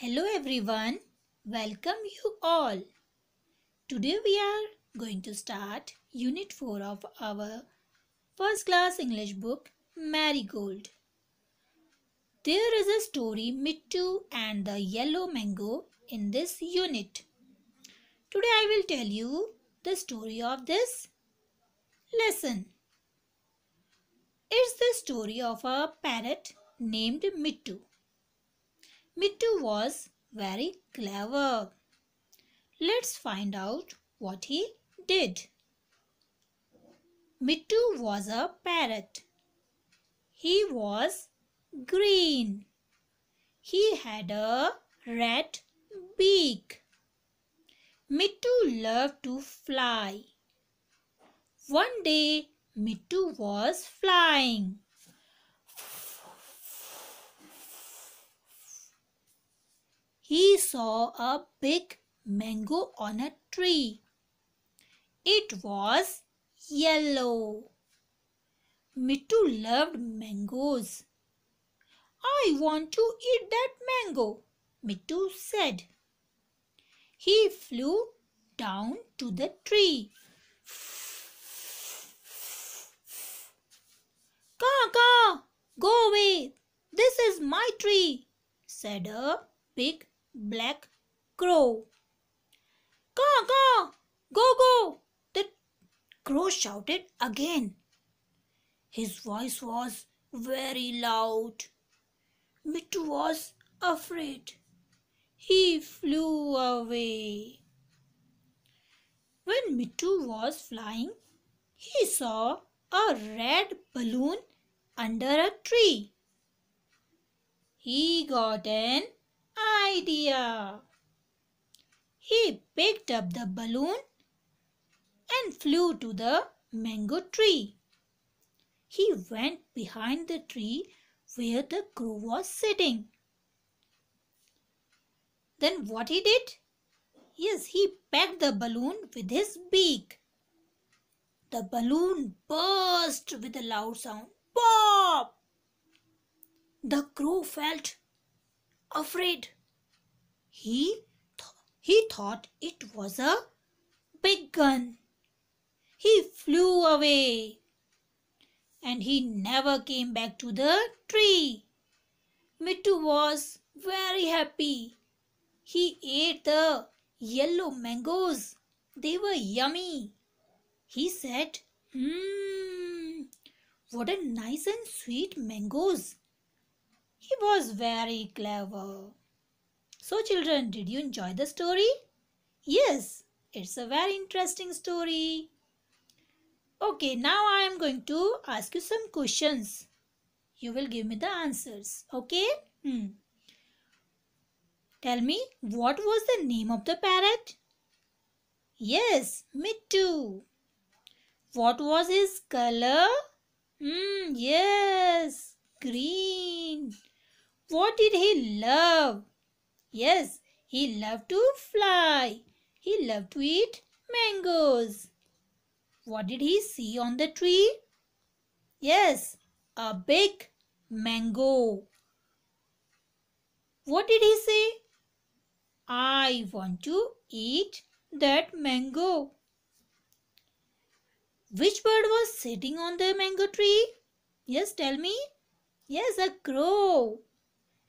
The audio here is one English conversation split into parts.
Hello everyone, welcome you all. Today we are going to start Unit 4 of our first class English book Marigold. There is a story Mittu and the Yellow Mango in this unit. Today I will tell you the story of this lesson. It's the story of a parrot named Mittu. Mittu was very clever. Let's find out what he did. Mittu was a parrot. He was green. He had a red beak. Mittu loved to fly. One day, Mittu was flying. he saw a big mango on a tree. It was yellow. Mittu loved mangoes. I want to eat that mango, Mittu said. He flew down to the tree. Kaa, kaa, go away. This is my tree, said a big black crow. Caw, caw, go, go, the crow shouted again. His voice was very loud. Mittu was afraid. He flew away. When Mittu was flying, he saw a red balloon under a tree. He got an idea. He picked up the balloon and flew to the mango tree. He went behind the tree where the crow was sitting. Then what he did? Yes, he pecked the balloon with his beak. The balloon burst with a loud sound. Pop! The crow felt afraid. He, th he thought it was a big gun. He flew away and he never came back to the tree. Mittu was very happy. He ate the yellow mangoes. They were yummy. He said, Mmm, what a nice and sweet mangoes. He was very clever. So, children, did you enjoy the story? Yes, it's a very interesting story. Okay, now I am going to ask you some questions. You will give me the answers. Okay? Hmm. Tell me, what was the name of the parrot? Yes, me too. What was his color? Hmm, yes, green. What did he love? Yes, he loved to fly. He loved to eat mangoes. What did he see on the tree? Yes, a big mango. What did he say? I want to eat that mango. Which bird was sitting on the mango tree? Yes, tell me. Yes, a crow.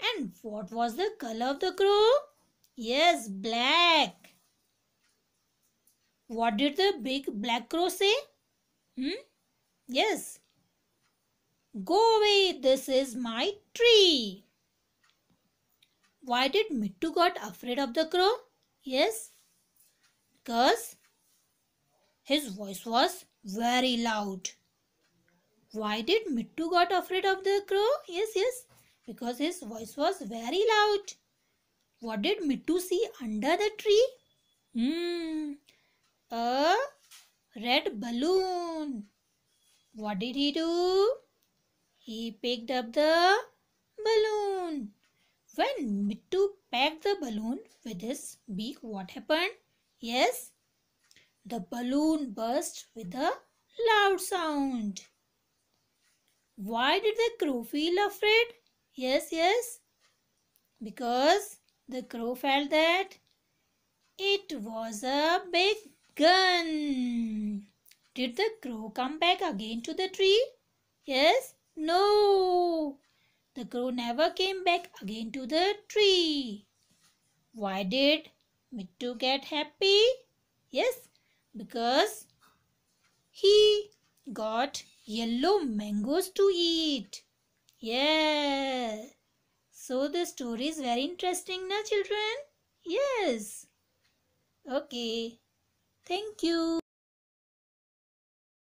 And what was the color of the crow? Yes, black. What did the big black crow say? Hmm? Yes. Go away, this is my tree. Why did Mittu got afraid of the crow? Yes. Because his voice was very loud. Why did Mittu got afraid of the crow? Yes, yes because his voice was very loud. What did Mittu see under the tree? Hmm, a red balloon. What did he do? He picked up the balloon. When Mittu packed the balloon with his beak, what happened? Yes, the balloon burst with a loud sound. Why did the crow feel afraid? Yes, yes. Because the crow felt that it was a big gun. Did the crow come back again to the tree? Yes? No. The crow never came back again to the tree. Why did Mittu get happy? Yes, because he got yellow mangoes to eat. Yeah. So the story is very interesting, na children? Yes. Okay. Thank you.